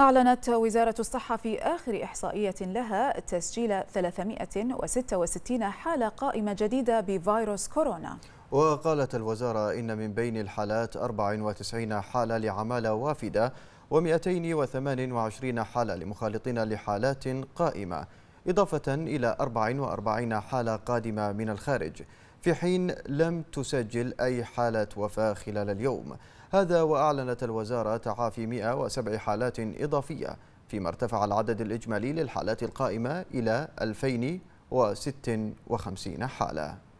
أعلنت وزارة الصحة في آخر إحصائية لها تسجيل 366 حالة قائمة جديدة بفيروس كورونا وقالت الوزارة إن من بين الحالات 94 حالة لعمالة وافدة و228 حالة لمخالطين لحالات قائمة إضافة إلى 44 حالة قادمة من الخارج في حين لم تسجل أي حالة وفاة خلال اليوم هذا وأعلنت الوزارة تعافي 107 حالات إضافية فيما ارتفع العدد الإجمالي للحالات القائمة إلى 2056 حالة